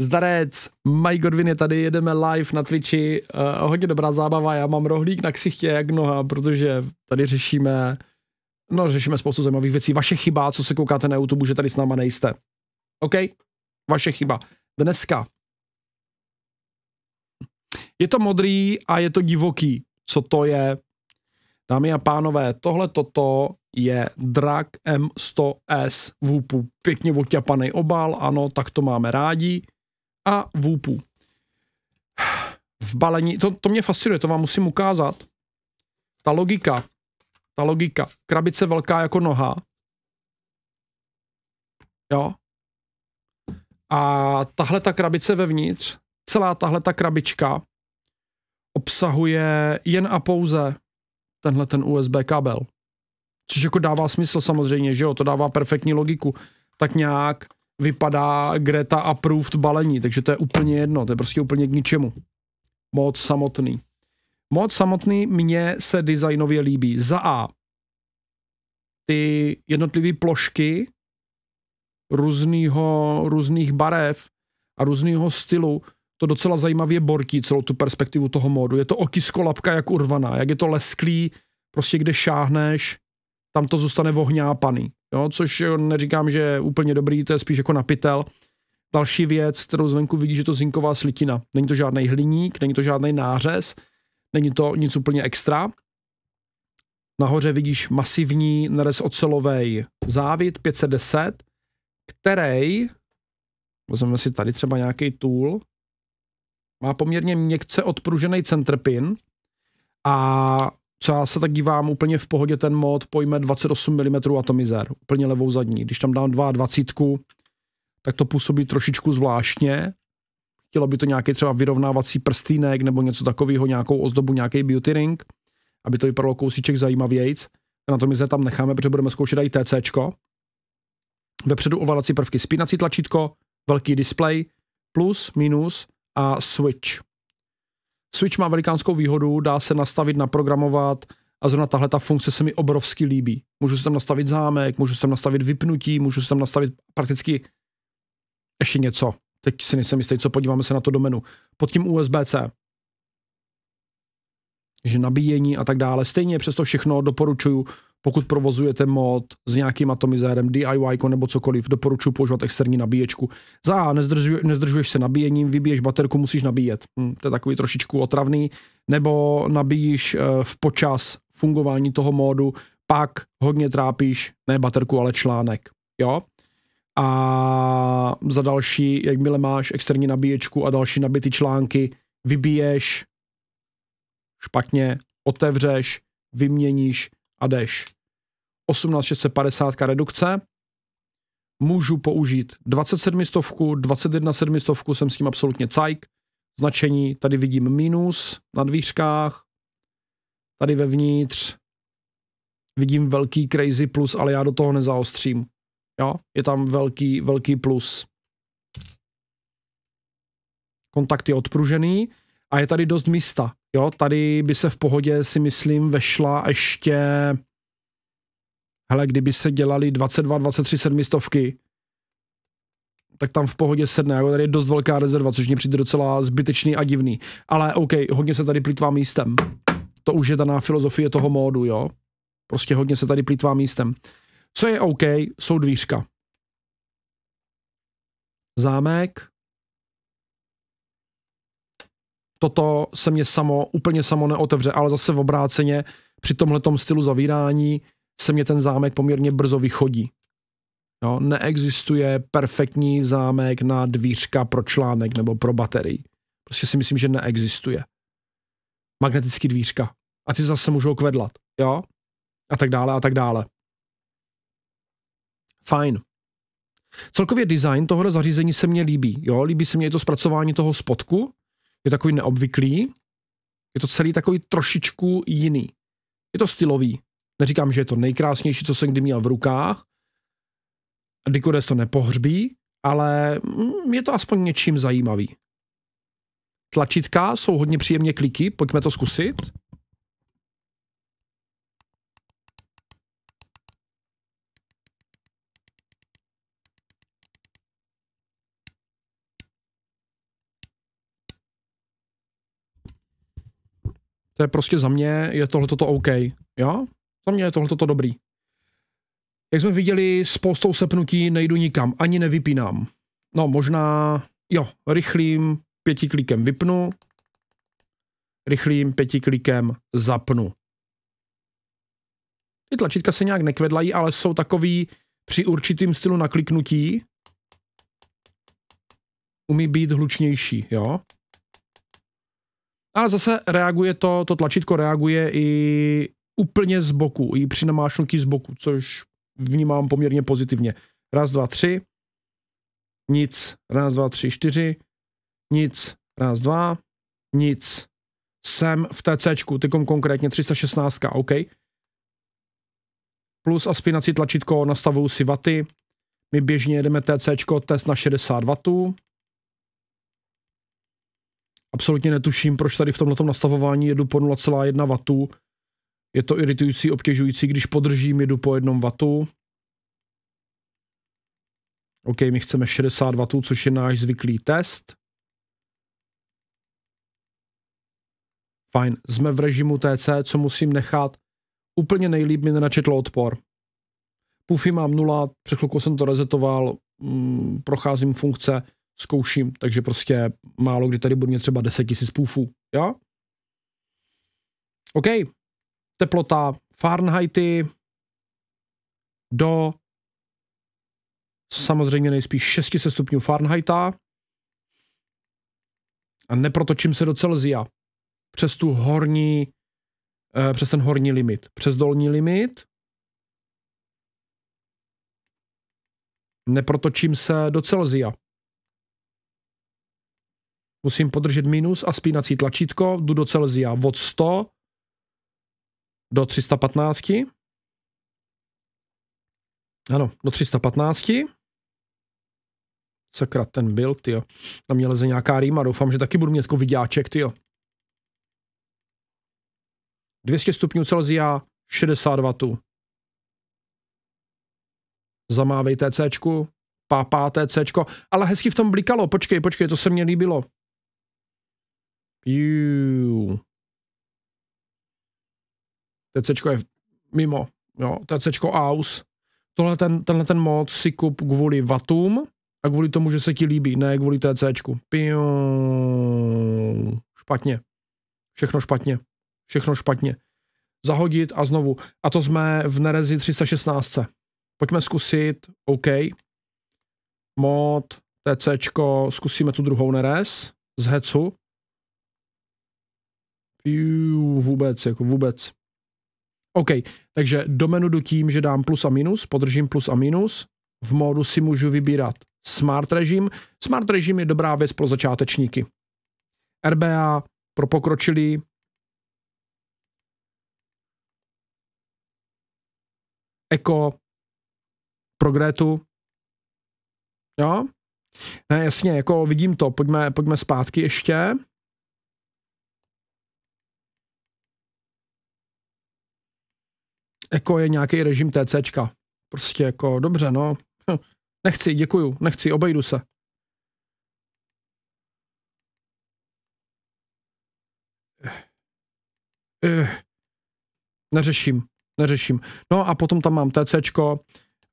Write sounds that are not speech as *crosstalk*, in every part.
Zdarec, Mike Godwin je tady, jedeme live na Twitchi, uh, hodně dobrá zábava, já mám rohlík na ksichtě jak noha, protože tady řešíme, no řešíme spoustu zajímavých věcí, vaše chyba, co se koukáte na YouTube, že tady s náma nejste. OK? Vaše chyba. Dneska. Je to modrý a je to divoký. Co to je? Dámy a pánové, tohle toto je Drag M100S Vupu. Pěkně oťapaný obal, ano, tak to máme rádi a vůpů. V balení, to, to mě fascinuje, to vám musím ukázat. Ta logika, ta logika, krabice velká jako noha, jo, a tahle ta krabice vevnitř, celá tahle ta krabička obsahuje jen a pouze tenhle ten USB kabel. Což jako dává smysl samozřejmě, že jo, to dává perfektní logiku. Tak nějak vypadá Greta approved balení, takže to je úplně jedno, to je prostě úplně k ničemu. Mod samotný. Mod samotný mně se designově líbí. Za A. Ty jednotlivé plošky různýho, různých barev a různýho stylu to docela zajímavě bortí celou tu perspektivu toho módu. Je to okyskolapka jak urvaná, jak je to lesklý, prostě kde šáhneš, tam to zůstane vohňápaný jo, což neříkám, že je úplně dobrý, to je spíš jako napitel. Další věc, kterou zvenku vidí, že to zinková slitina. Není to žádný hliník, není to žádný nářez, není to nic úplně extra. Nahoře vidíš masivní nerez ocelový závit 510, který, vezmeme si tady třeba nějaký tool, má poměrně měkce odpružený centerpin a co já se tak dívám, úplně v pohodě ten mod pojme 28 mm atomizer úplně levou zadní. Když tam dám 22, tak to působí trošičku zvláštně. Chtělo by to nějaký třeba vyrovnávací prstýnek nebo něco takového, nějakou ozdobu, nějaký beauty ring, aby to vypadalo kousíček Ten Atomizer tam necháme, protože budeme zkoušet i TCčko. Vepředu ovalací prvky spínací tlačítko, velký display, plus, minus a switch. Switch má velikánskou výhodu, dá se nastavit, naprogramovat a zrovna tahle ta funkce se mi obrovsky líbí. Můžu si tam nastavit zámek, můžu si tam nastavit vypnutí, můžu si tam nastavit prakticky ještě něco. Teď si nejsem jistý, co podíváme se na to do menu. Pod tím USB-C. Že nabíjení a tak dále. Stejně přesto všechno doporučuju pokud provozujete mod s nějakým atomizérem, DIY nebo cokoliv, doporučuji používat externí nabíječku. Za nezdržuje, nezdržuješ se nabíjením, vybiješ baterku, musíš nabíjet. Hm, to je takový trošičku otravný. Nebo nabíjíš eh, v počas fungování toho módu, pak hodně trápíš ne baterku, ale článek. Jo? A za další, jakmile máš externí nabíječku a další nabitý články, vybiješ špatně, otevřeš, vyměníš a jdeš. 18650 redukce, můžu použít 27 stovku, 21 stovku, jsem s tím absolutně cajk, značení, tady vidím minus na dvířkách, tady vevnitř vidím velký crazy plus, ale já do toho nezaostřím. Jo, je tam velký, velký plus. Kontakt je odpružený a je tady dost místa. Jo, tady by se v pohodě si myslím vešla ještě hele, kdyby se dělali 22, 23 sedmistovky, tak tam v pohodě sedne, jako tady je dost velká rezerva, což mě přijde docela zbytečný a divný. Ale OK, hodně se tady plítvá místem. To už je daná filozofie toho módu, jo. Prostě hodně se tady plítvá místem. Co je OK, jsou dvířka. Zámek. Toto se mě samo, úplně samo neotevře, ale zase v obráceně při tomhletom stylu zavírání se mě ten zámek poměrně brzo vychodí. Jo, neexistuje perfektní zámek na dvířka pro článek nebo pro baterii. Prostě si myslím, že neexistuje. Magnetický dvířka. A ty zase můžou kvedlat. Jo? A tak dále, a tak dále. Fajn. Celkově design tohoto zařízení se mně líbí. Jo? Líbí se mně to zpracování toho spodku. Je takový neobvyklý. Je to celý takový trošičku jiný. Je to stylový. Neříkám, že je to nejkrásnější, co jsem kdy měl v rukách. Dikodes to nepohřbí, ale mm, je to aspoň něčím zajímavý. Tlačítka jsou hodně příjemně kliky, pojďme to zkusit. To je prostě za mě, je tohle toto OK, jo? Za mě je tohle toto dobrý. Jak jsme viděli, spoustou sepnutí nejdu nikam, ani nevypínám. No možná, jo, rychlým pětiklikem vypnu, rychlým pětiklikem zapnu. Ty tlačítka se nějak nekvedlají, ale jsou takový při určitým stylu nakliknutí. Umí být hlučnější, jo. Ale zase reaguje to, to tlačítko reaguje i úplně z boku, i při namášnutí z boku, což vnímám poměrně pozitivně. Raz, dva, tři, nic, raz, dva, tři, čtyři, nic, raz, dva, nic. Jsem v TC, tykom konkrétně 316, OK. Plus aspinací tlačítko nastavuju si vaty. My běžně jedeme TC, test na 60 W. Absolutně netuším, proč tady v tomto nastavování jedu po 0,1 W je to iritující, obtěžující, když podržím jedu po jednom vatu. OK, my chceme 60 W, což je náš zvyklý test. Fajn, jsme v režimu TC, co musím nechat. Úplně nejlíp mi nenačetlo odpor. Pufy mám nula, před chvilkou jsem to rezetoval, mm, procházím funkce, zkouším, takže prostě málo kdy tady budu mě třeba 10 000 pufů, jo? OK, teplota Fahrenheity do samozřejmě nejspíš 600 stupňů Fahrenheita a neprotočím se do Celzia přes tu horní, eh, přes ten horní limit, přes dolní limit. Neprotočím se do Celzia. Musím podržet minus a spínací tlačítko, jdu do Celzia od 100 do 315. Ano, do 315. Sakra, ten byl, jo. Na mě leze nějaká rýma, doufám, že taky budu mít jako vidáček, jo. 200 stupňů Celzia, 60 W. Zamávej TC, pápá TC, ale hezky v tom blikalo, počkej, počkej, to se mně líbilo. Juuu, TCčko je mimo, jo, TCčko aus. Tohle ten, tenhle ten mod si kup kvůli vatům a kvůli tomu, že se ti líbí, ne kvůli TCčku. Piu, špatně. Všechno špatně. Všechno špatně. Zahodit a znovu. A to jsme v Nerezi 316. Pojďme zkusit, OK, mod, TCčko, zkusíme tu druhou Nerez z Hecu. Piu, vůbec, jako vůbec. OK, takže do menu jdu tím, že dám plus a minus, podržím plus a minus, v módu si můžu vybírat smart režim. Smart režim je dobrá věc pro začátečníky. RBA pro pokročilý. Eko pro Gretu. Jo? Ne, jasně, jako vidím to, pojďme, pojďme zpátky ještě. jako je nějaký režim TCčka. Prostě jako, dobře, no, hm, nechci, děkuju, nechci, obejdu se. Eh, eh, neřeším, neřeším. No a potom tam mám TCčko,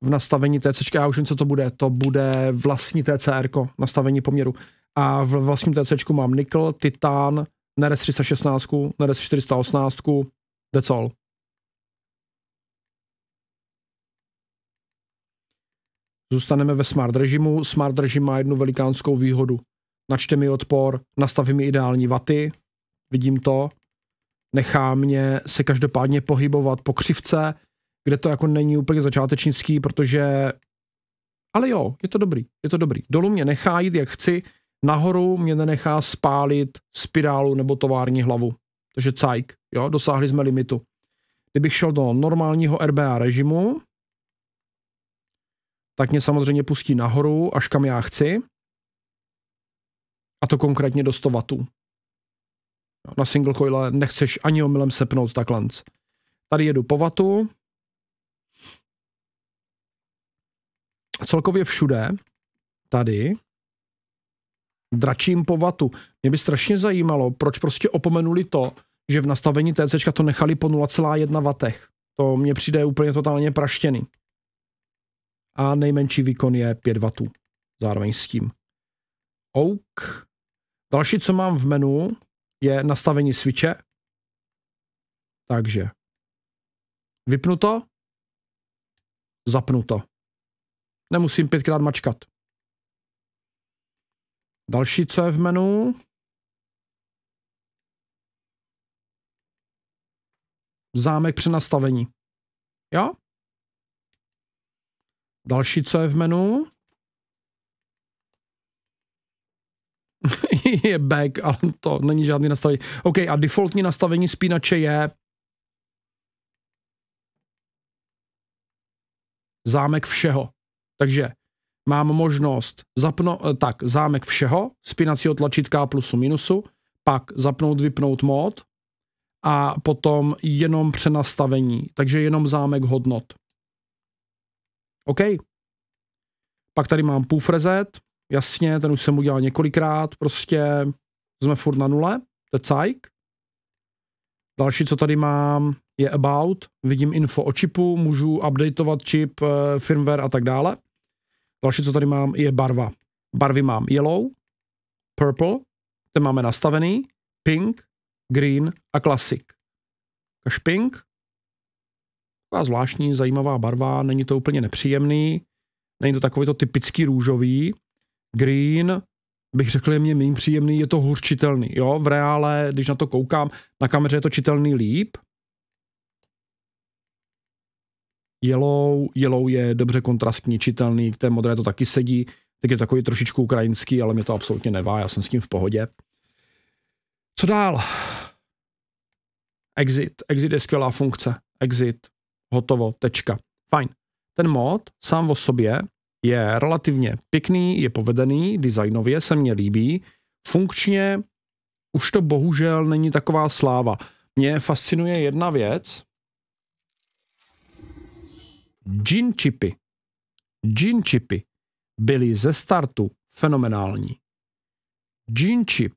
v nastavení TCčka, já už vím, co to bude, to bude vlastní TCR, nastavení poměru. A v vlastním TCčku mám nikl, titán, Neres 316, Neres 418, that's all. Zůstaneme ve smart režimu. Smart režim má jednu velikánskou výhodu. Načte mi odpor, nastaví mi ideální vaty, vidím to, nechá mě se každopádně pohybovat po křivce, kde to jako není úplně začátečnický, protože... Ale jo, je to dobrý, je to dobrý. Dolů mě nechá jít, jak chci, nahoru mě nenechá spálit spirálu nebo tovární hlavu. Takže cajk, jo, dosáhli jsme limitu. Kdybych šel do normálního RBA režimu, tak mě samozřejmě pustí nahoru, až kam já chci. A to konkrétně do 100 W. Na single coile nechceš ani omylem sepnout takhle. Tady jedu po vatu. Celkově všude, tady, dračím po vatu. Mě by strašně zajímalo, proč prostě opomenuli to, že v nastavení TC to nechali po 0,1 W. To mně přijde úplně totálně praštěný a nejmenší výkon je 5 W zároveň s tím. OK. Další, co mám v menu, je nastavení switche. Takže vypnuto, zapnuto. Nemusím pětkrát mačkat. Další, co je v menu, zámek přenastavení. Jo? Další, co je v menu? *laughs* je back, ale to není žádný nastavení. OK, a defaultní nastavení spínače je zámek všeho. Takže mám možnost zapnout, eh, tak, zámek všeho, spínacího tlačítka plusu minusu, pak zapnout, vypnout mod a potom jenom přenastavení, takže jenom zámek hodnot. OK. Pak tady mám poof reset, jasně, ten už jsem udělal několikrát, prostě jsme furt na nule, to je Další, co tady mám, je about, vidím info o čipu, můžu updateovat čip, eh, firmware a tak dále. Další, co tady mám, je barva. Barvy mám yellow, purple, ten máme nastavený, pink, green a classic. Kaž pink, taková zvláštní, zajímavá barva, není to úplně nepříjemný, není to takový to typický růžový. Green, bych řekl, je mě méně příjemný, je to hůř čitelný. Jo, v reále, když na to koukám, na kameře je to čitelný líp. Yellow, yellow je dobře kontrastní, čitelný, k té modré to taky sedí, tak je takový trošičku ukrajinský, ale mě to absolutně nevá, já jsem s tím v pohodě. Co dál? Exit. Exit je skvělá funkce. Exit hotovo, tečka. Fajn. Ten mod sám o sobě je relativně pěkný, je povedený, designově se mně líbí. Funkčně už to bohužel není taková sláva. Mě fascinuje jedna věc. Gin chipy. Gin chipy byly ze startu fenomenální. Gin chip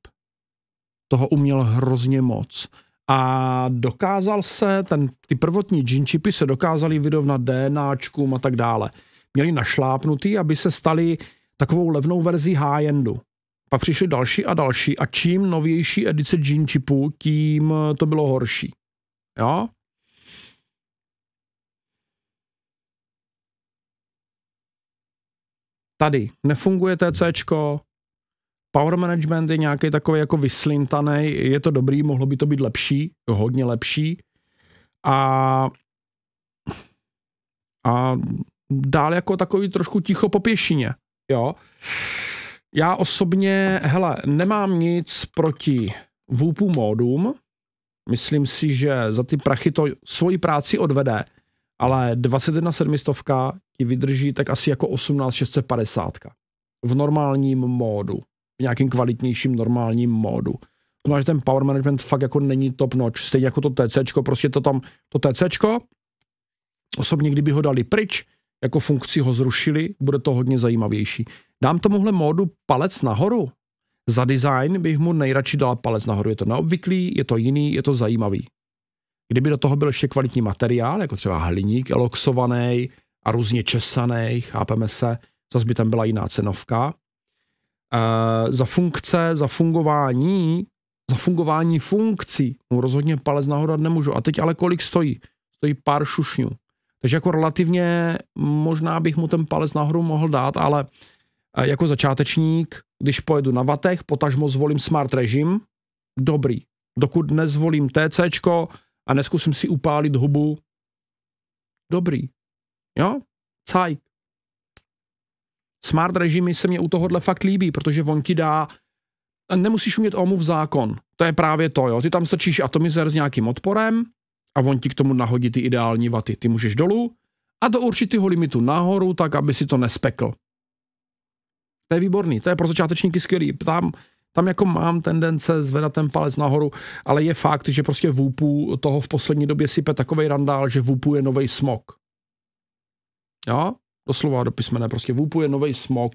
toho uměl hrozně moc a dokázal se, ten, ty prvotní gene čipy se dokázaly vyrovnat DNAčkům a tak dále. Měli našlápnutý, aby se stali takovou levnou verzí high-endu. Pak přišly další a další a čím novější edice gene čipů, tím eh, to bylo horší. Jo? Tady nefunguje TCčko, Power management je nějaký takový jako vyslintaný, je to dobrý, mohlo by to být lepší, hodně lepší. A, a dál jako takový trošku ticho po pěšině, jo. Já osobně, hele, nemám nic proti VUPu módům, myslím si, že za ty prachy to svoji práci odvede, ale 21 700 ti vydrží tak asi jako 18 650 v normálním módu v nějakým kvalitnějším normálním módu. To znamená, že ten power management fakt jako není top notch. Stejně jako to TC, prostě to tam, to TC, osobně kdyby ho dali pryč, jako funkci ho zrušili, bude to hodně zajímavější. Dám tomuhle módu palec nahoru. Za design bych mu nejradši dal palec nahoru. Je to neobvyklý, je to jiný, je to zajímavý. Kdyby do toho byl ještě kvalitní materiál, jako třeba hliník, eloxovaný a různě česaný, chápeme se, zase by tam byla jiná cenovka. Eh, za funkce, za fungování, za fungování funkcí, no rozhodně palec nahoru nemůžu. A teď ale kolik stojí? Stojí pár šušňů. Takže jako relativně možná bych mu ten palec nahoru mohl dát, ale eh, jako začátečník, když pojedu na vatech, potažmo zvolím smart režim, dobrý. Dokud nezvolím TC a neskusím si upálit hubu, dobrý. Jo? Cajk. Smart režimy se mě u tohohle fakt líbí, protože on ti dá nemusíš umět v zákon. To je právě to, jo. Ty tam stačíš atomizer s nějakým odporem a on ti k tomu nahodí ty ideální vaty. Ty můžeš dolů a do určitého limitu nahoru, tak aby si to nespekl. To je výborný, to je pro začátečníky skvělý. Tam, tam jako mám tendence zvedat ten palec nahoru, ale je fakt, že prostě VUPu toho v poslední době sype takovej randál, že vůpů je nový smog. Jo? Doslova do písmene. Prostě vůpuje nový smog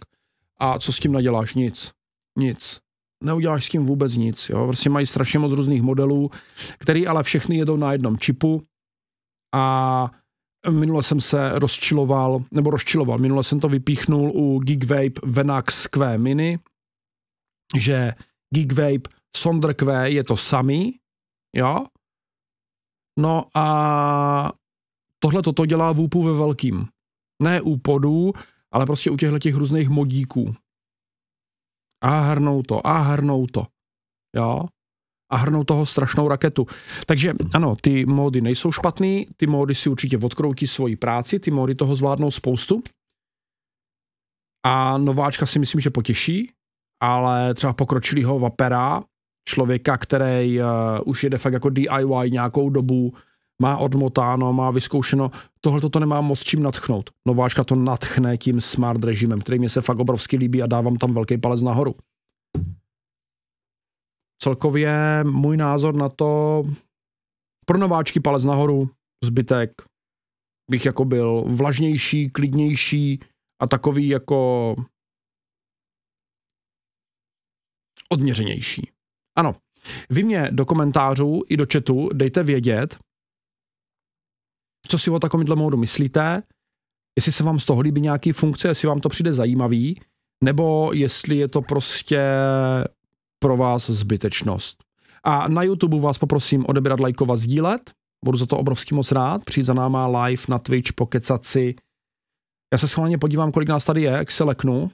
a co s tím naděláš? Nic. Nic. Neuděláš s tím vůbec nic. Jo? Prostě mají strašně moc různých modelů, který ale všechny jedou na jednom čipu a minule jsem se rozčiloval, nebo rozčiloval, minule jsem to vypíchnul u Gigvape Venax Q Mini, že Gigvape Sonder Q je to samý, jo? No a tohle toto dělá vůpu ve velkým. Ne u podů, ale prostě u těchto těch různých modíků. A hrnou to, a hrnou to. Jo? A hrnou toho strašnou raketu. Takže ano, ty módy nejsou špatný, ty módy si určitě odkroutí svoji práci, ty módy toho zvládnou spoustu. A nováčka si myslím, že potěší, ale třeba pokročilýho vapera, člověka, který uh, už jede fakt jako DIY nějakou dobu, má odmotáno, má vyzkoušeno, tohle to nemá moc čím natchnout. Nováčka to natchne tím smart režimem, který mě se fakt obrovsky líbí a dávám tam velký palec nahoru. Celkově můj názor na to, pro nováčky palec nahoru, zbytek bych jako byl vlažnější, klidnější a takový jako odměřenější. Ano, vy mě do komentářů i do chatu dejte vědět, co si o takovémhle módu myslíte, jestli se vám z toho líbí nějaký funkce, jestli vám to přijde zajímavý, nebo jestli je to prostě pro vás zbytečnost. A na YouTube vás poprosím odebírat, lajkovat, sdílet. Budu za to obrovský moc rád. Přijít za náma live na Twitch, pokecat si. Já se schválně podívám, kolik nás tady je, jak se leknu.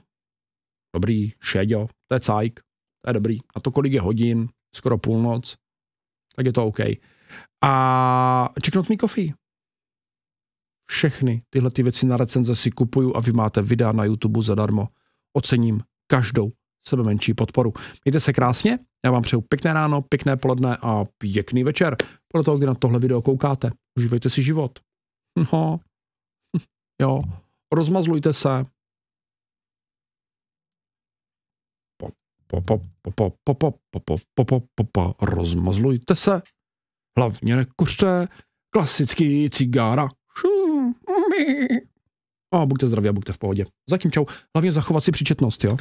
Dobrý, šeďo, to je cajk, to je dobrý. A to kolik je hodin, skoro půlnoc, tak je to OK. A čeknout mi kofí. Všechny tyhle ty věci na recenze si kupuju a vy máte videa na YouTube zadarmo. Ocením každou sebe menší podporu. Mějte se krásně, já vám přeju pěkné ráno, pěkné poledne a pěkný večer. Podle toho, kdy na tohle video koukáte, užívejte si život. No, jo, rozmazlujte se. Rozmazlujte se. Hlavně nekuřte klasický cigára. O, Bóg te zdrowia, Bóg te w połodzie. Za kim ciał? Lawię zachować się przy jo.